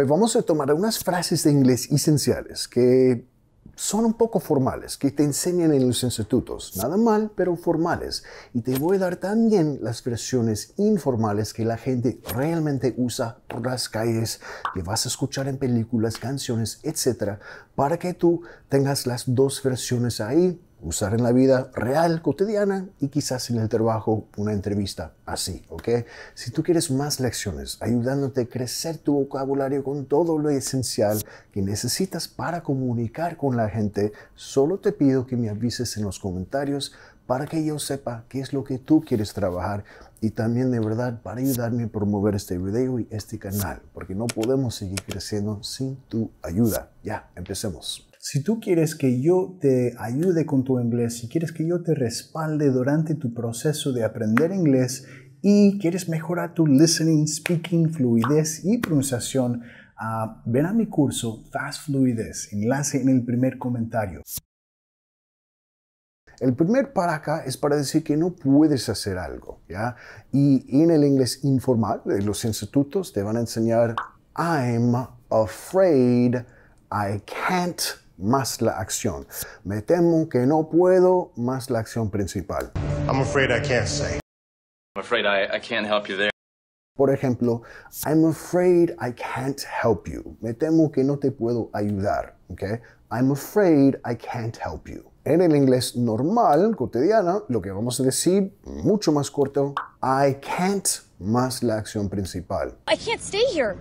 Hoy vamos a tomar unas frases de inglés esenciales que son un poco formales, que te enseñan en los institutos. Nada mal, pero formales. Y te voy a dar también las versiones informales que la gente realmente usa por las calles, que vas a escuchar en películas, canciones, etc. Para que tú tengas las dos versiones ahí usar en la vida real, cotidiana y quizás en el trabajo una entrevista así, ¿ok? Si tú quieres más lecciones ayudándote a crecer tu vocabulario con todo lo esencial que necesitas para comunicar con la gente, solo te pido que me avises en los comentarios para que yo sepa qué es lo que tú quieres trabajar y también de verdad para ayudarme a promover este video y este canal, porque no podemos seguir creciendo sin tu ayuda. Ya, empecemos. Si tú quieres que yo te ayude con tu inglés, si quieres que yo te respalde durante tu proceso de aprender inglés y quieres mejorar tu listening, speaking, fluidez y pronunciación, uh, ven a mi curso Fast Fluidez, enlace en el primer comentario. El primer para acá es para decir que no puedes hacer algo, Y en el inglés informal, de eh, los institutos te van a enseñar I'm afraid I can't más la acción. Me temo que no puedo más la acción principal. I'm afraid I can't say. I'm afraid I, can't help you there. Por ejemplo, I'm afraid I can't help you. Me temo que no te puedo ayudar. Okay? I'm afraid I can't help you. En el inglés normal, cotidiano, lo que vamos a decir, mucho más corto, I can't más la acción principal. I can't stay here.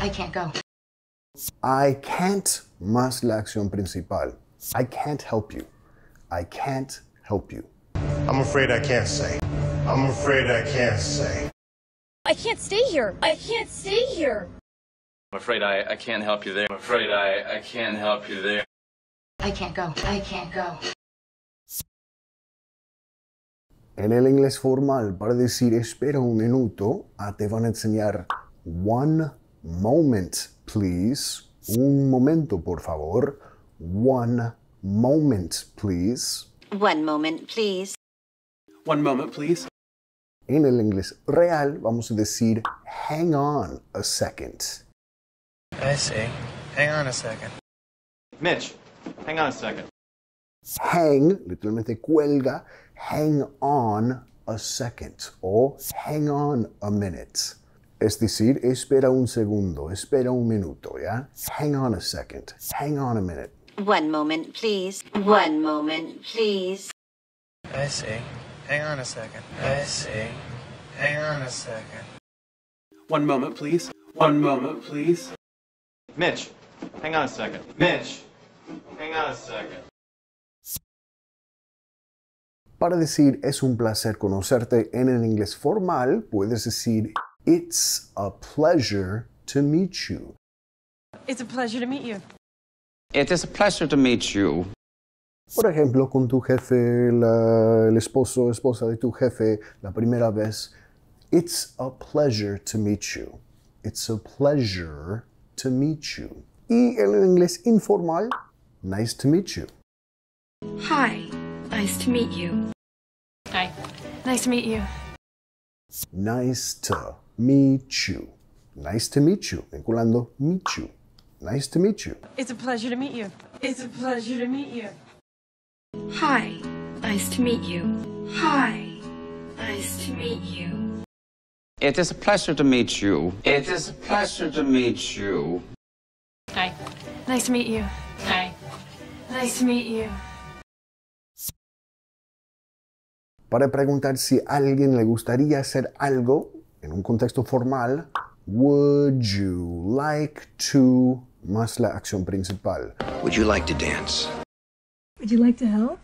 I can't go. I can't más la acción principal. I can't help you. I can't help you. I'm afraid I can't say. I'm afraid I can't say. I can't stay here. I can't stay here. I'm afraid I, I can't help you there. I'm afraid I, I can't help you there. I can't go. I can't go. En el inglés formal, para decir espera un minuto, te van a enseñar one moment please. Un momento, por favor. One moment, please. One moment, please. One moment, please. En el inglés real vamos a decir hang on a second. I see. Hang on a second. Mitch, hang on a second. Hang, literalmente cuelga, hang on a second or hang on a minute. Es decir, espera un segundo, espera un minuto, ¿ya? Hang on a second, hang on a minute. One moment, please. One moment, please. I see. Eh, hang on a second. I see. Eh, hang on a second. One moment, please. One moment, please. Mitch, hang on a second. Mitch, hang on a second. Para decir es un placer conocerte en el inglés formal, puedes decir It's a pleasure to meet you. It's a pleasure to meet you. It is a pleasure to meet you. Por ejemplo, con tu jefe, la, el esposo esposa de tu jefe, la primera vez, it's a pleasure to meet you. It's a pleasure to meet you. Y el inglés informal, nice to meet you. Hi, nice to meet you. Hi, nice to meet you. Nice to meet you. Nice to meet you. Vinculando meet you. Nice to meet you. It's a pleasure to meet you. It's a pleasure to meet you. Hi. Nice to meet you. Hi. Nice to meet you. It is a pleasure to meet you. It is a pleasure to meet you. Hi. Nice to meet you. Hi. Nice to meet you. Para preguntar si a alguien le gustaría hacer algo en un contexto formal, would you like to más la acción principal. Would you like to dance? Would you like to help?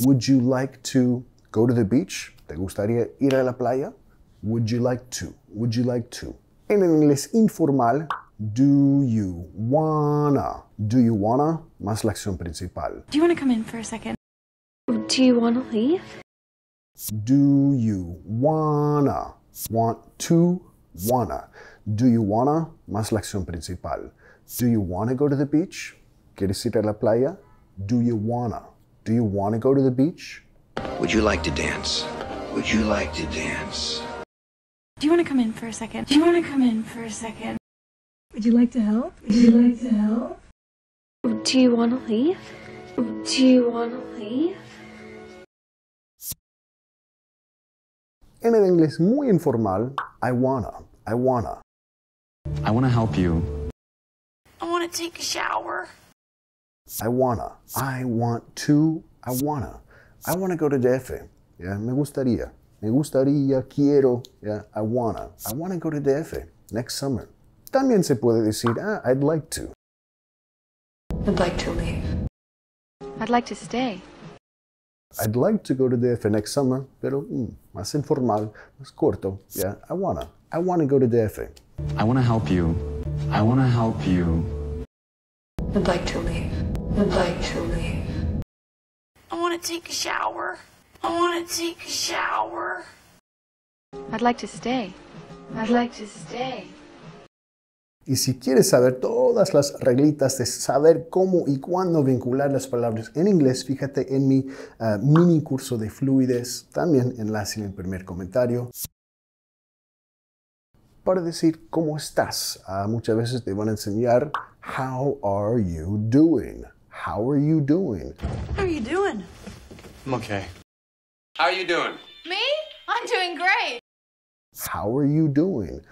Would you like to go to the beach? ¿Te gustaría ir a la playa? Would you like to? Would you like to? En el inglés informal, do you wanna? Do you wanna? Más la acción principal. Do you wanna come in for a second? Do you wanna leave? Do you wanna? want to, wanna. Do you wanna? Más la acción principal. Do you wanna go to the beach? ¿Quieres ir a la playa? Do you wanna? Do you wanna go to the beach? Would you like to dance? Would you like to dance? Do you wanna come in for a second? Do you wanna come in for a second? Would you like to help? Would you like to help? Do you wanna leave? Do you wanna leave? en el inglés muy informal, I wanna, I wanna. I wanna help you. I wanna take a shower. I wanna, I want to, I wanna. I wanna go to DF. Yeah, me gustaría. Me gustaría, quiero. Yeah, I wanna. I wanna go to DF next summer. También se puede decir, ah, I'd like to. I'd like to leave. I'd like to stay. I'd like to go to DF next summer, pero mm, más informal, más corto. Yeah, I wanna. I wanna go to DF. I wanna help you. I wanna help you. I'd like to leave. I'd like to leave. I wanna take a shower. I wanna take a shower. I'd like to stay. I'd like to stay. Y si quieres saber todas las reglitas de saber cómo y cuándo vincular las palabras en inglés, fíjate en mi ah, mini curso de fluidez, también enlace en el primer comentario. Para decir cómo estás, ah, muchas veces te van a enseñar how are you doing? How are you doing? How are you doing? I'm okay. How are you doing? Me? I'm doing great. How are you doing?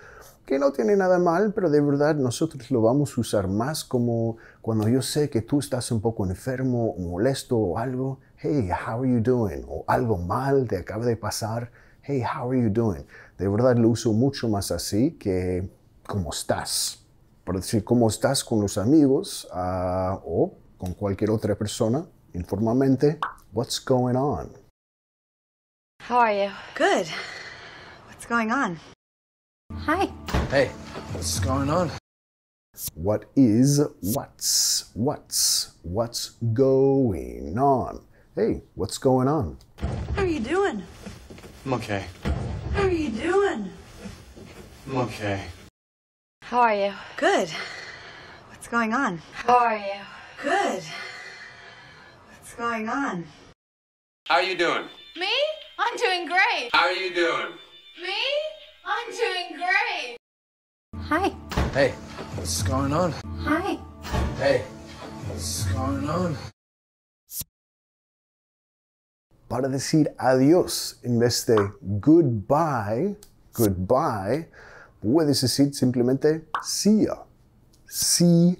que no tiene nada mal, pero de verdad nosotros lo vamos a usar más como cuando yo sé que tú estás un poco enfermo, molesto o algo. Hey, how are you doing? O algo mal te acaba de pasar. Hey, how are you doing? De verdad lo uso mucho más así que cómo estás. Para decir cómo estás con los amigos ah, o con cualquier otra persona informalmente. What's going on? How are you? Good. What's going on? Hi. Hey, what's going on? What is what's what's what's going on? Hey, what's going on? How are you doing? I'm okay. How are you doing? I'm okay. How are you? Good. What's going on? How are you? Good. What's going on? How are you doing? Me? I'm doing great. How are you doing? Me? I'm doing great. Hi. Hey, what's going on? Hi. Hey, what's going on? Para decir adiós en vez de goodbye, goodbye, puedes decir simplemente see ya. See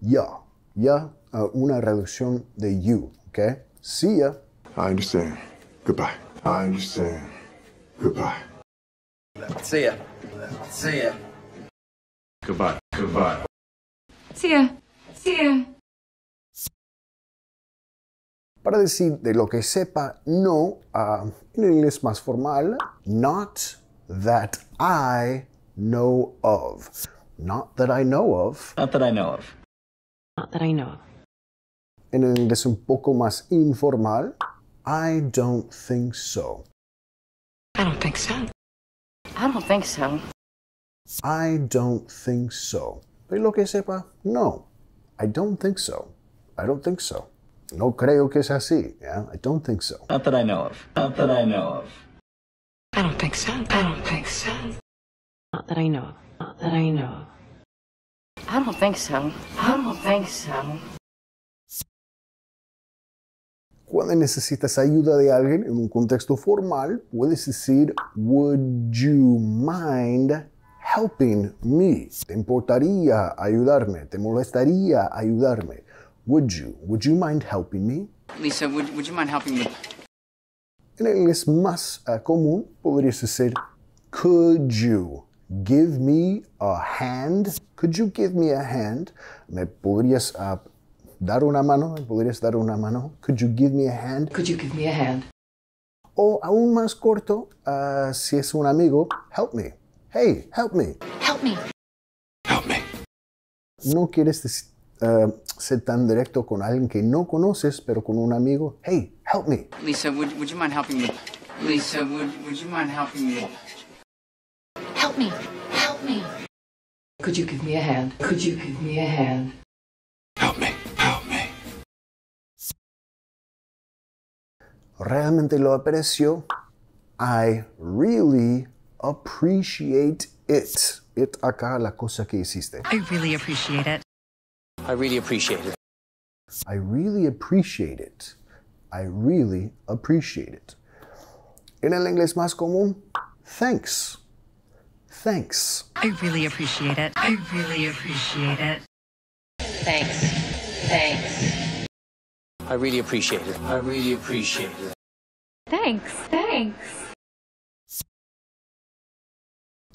ya. Ya una reducción de you, ¿ok? See ya. I understand. Goodbye. I understand. Goodbye. See ya. See ya. Eh. Eh. Para decir de lo que sepa no, ah, en inglés más formal, not that I know of. Not that I know of. Not that I know of. Not that I know of. En inglés un poco más informal, I don't think so. I don't think so. I don't think so. I don't think so. ¿Pero que sepa? No. I don't think so. I don't think so. No creo que sea así. Yeah, I don't think so. Not that I know of. Not that I know of. I don't think so. I don't think so. Not that I know of. Not that I know of. I don't think so. I don't think so. Cuando necesitas ayuda de alguien en un contexto formal, puedes decir, would you mind helping me? ¿Te importaría ayudarme? ¿Te molestaría ayudarme? Would you? Would you mind helping me? Lisa, would, you mind helping me? En el inglés más eh, común podrías decir, could you give me a hand? Could you give me a hand? ¿Me podrías eh, dar una mano? ¿Me podrías dar una mano? Could you give me a hand? Could you give me a hand? O aún más corto, eh, si es un amigo, help me. Hey, help me. Help me. Help me. No quieres eh, ser tan directo con alguien que no conoces, pero con un amigo. Hey, help me. Lisa, would, would you mind helping me? Lisa, would, would you mind helping me? Help me. Help me. Could you give me a hand? Could you give me a hand? Help me. Help me. Realmente lo aprecio. I really appreciate it. Es acá la cosa que hiciste. I really appreciate it. I really appreciate it. I really appreciate it. I really appreciate it. En el inglés más común, thanks. Thanks. I really appreciate it. I really appreciate it. Thanks. Thanks. I really appreciate it. I really appreciate it. Thanks. Thanks.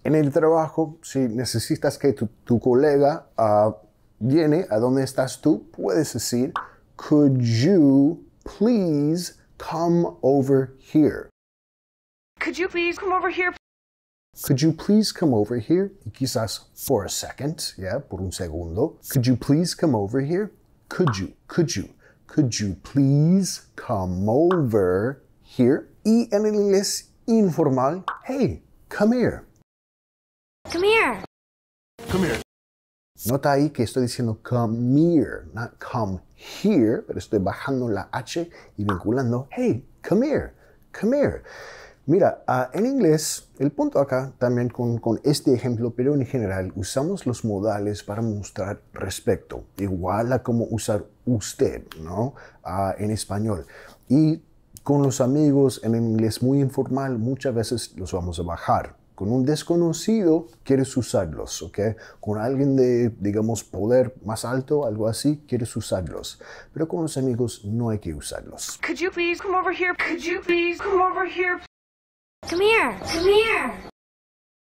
En el trabajo, si necesitas que tu, colega ah, viene a donde estás tú, puedes decir, could you please come over here? Could you please come over here? Could you please come over here? Y quizás for a second, por un segundo. Could you please come over here? Could you, could you, could you please come over here? Y en el inglés informal, hey, come here. Come here. Come here. Nota ahí que estoy diciendo come here, not come here, pero estoy bajando la H y vinculando, hey, come here, come here. Mira, ah, en inglés, el punto acá también con, con, este ejemplo, pero en general, usamos los modales para mostrar respeto, igual a como usar usted, ¿no? Ah, en español. Y con los amigos en inglés muy informal, muchas veces los vamos a bajar. Con un desconocido quieres usarlos, ¿ok? Con alguien de, digamos, poder más alto, algo así, quieres usarlos. Pero con los amigos no hay que usarlos.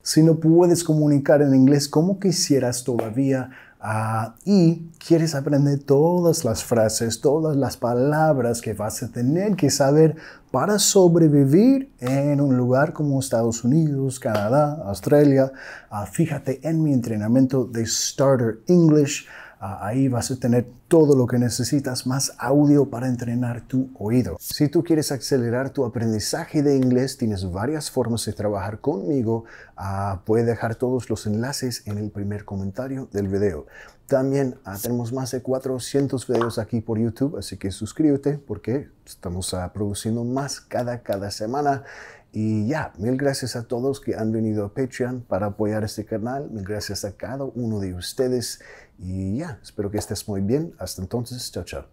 Si no puedes comunicar en inglés, ¿cómo quisieras todavía Ah, y quieres aprender todas las frases, todas las palabras que vas a tener que saber para sobrevivir en un lugar como Estados Unidos, Canadá, Australia. Ah, fíjate en mi entrenamiento de Starter English ahí vas a tener todo lo que necesitas, más audio para entrenar tu oído. Si tú quieres acelerar tu aprendizaje de inglés, tienes varias formas de trabajar conmigo. puede ah, puedes dejar todos los enlaces en el primer comentario del video. También ah, tenemos más de 400 videos aquí por YouTube, así que suscríbete porque estamos ah, produciendo más cada, cada semana y ya, mil gracias a todos que han venido a Patreon para apoyar este canal. Mil gracias a cada uno de ustedes. Y ya, espero que estés muy bien. Hasta entonces, chao, chao.